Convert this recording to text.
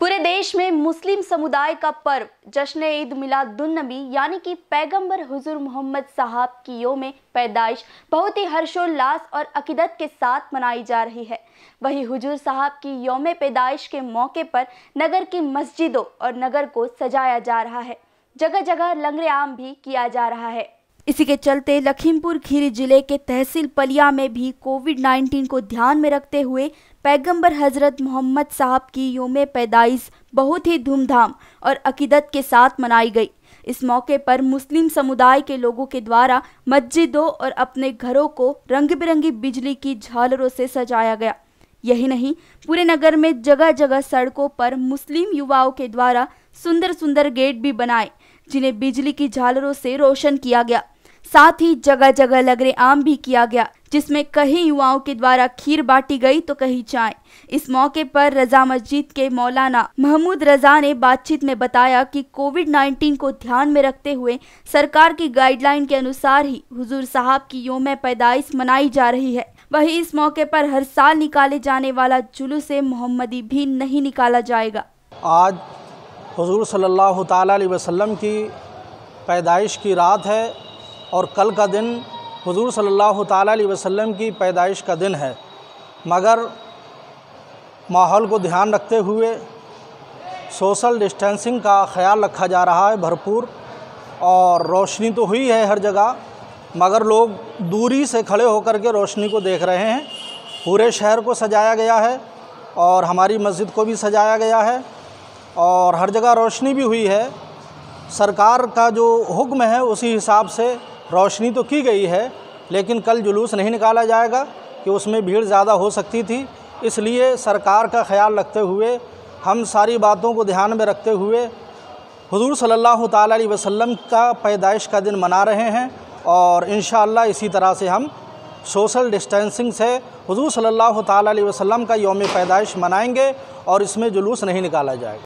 पूरे देश में मुस्लिम समुदाय का पर्व जश्न ईद मिलादुलनबी यानी कि पैगंबर हुजूर मोहम्मद साहब की योम पैदाइश बहुत ही हर्षोल्लास और अकीदत के साथ मनाई जा रही है वहीं हुजूर साहब की योम पैदाइश के मौके पर नगर की मस्जिदों और नगर को सजाया जा रहा है जगह जगह लंगरेआम भी किया जा रहा है इसी के चलते लखीमपुर खीरी जिले के तहसील पलिया में भी कोविड 19 को ध्यान में रखते हुए पैगंबर हजरत मोहम्मद साहब की योम पैदाइश बहुत ही धूमधाम और अकीदत के साथ मनाई गई इस मौके पर मुस्लिम समुदाय के लोगों के द्वारा मस्जिदों और अपने घरों को रंग बिरंगी बिजली की झालरों से सजाया गया यही नहीं पूरे नगर में जगह जगह सड़कों पर मुस्लिम युवाओं के द्वारा सुंदर सुंदर गेट भी बनाए जिन्हें बिजली की झालरों से रोशन किया गया साथ ही जगह जगह लगरे आम भी किया गया जिसमें कहीं युवाओं के द्वारा खीर बांटी गई तो कहीं चाय इस मौके पर रजा मस्जिद के मौलाना महमूद रजा ने बातचीत में बताया कि कोविड 19 को ध्यान में रखते हुए सरकार की गाइडलाइन के अनुसार ही हुजूर साहब की योम पैदाइश मनाई जा रही है वहीं इस मौके पर हर साल निकाले जाने वाला जुलूस मोहम्मदी भी नहीं निकाला जाएगा आज हजूर सल्ला वसलम की पैदाइश की रात है और कल का दिन हुजूर सल्लल्लाहु अलैहि वसल्लम की पैदाइश का दिन है मगर माहौल को ध्यान रखते हुए सोशल डिस्टेंसिंग का ख्याल रखा जा रहा है भरपूर और रोशनी तो हुई है हर जगह मगर लोग दूरी से खड़े होकर के रोशनी को देख रहे हैं पूरे शहर को सजाया गया है और हमारी मस्जिद को भी सजाया गया है और हर जगह रोशनी भी हुई है सरकार का जो हुक्म है उसी हिसाब से रोशनी तो की गई है लेकिन कल जुलूस नहीं निकाला जाएगा कि उसमें भीड़ ज़्यादा हो सकती थी इसलिए सरकार का ख्याल रखते हुए हम सारी बातों को ध्यान में रखते हुए हुजूर सल्लल्लाहु अलैहि वसल्लम का पैदाइश का दिन मना रहे हैं और इन इसी तरह से हम सोशल डिस्टेंसिंग से हजूर सल्लल्लाहु अलैहि वसल्लम का योम पैदाइश मनाएंगे और इसमें जुलूस नहीं निकाला जाएगा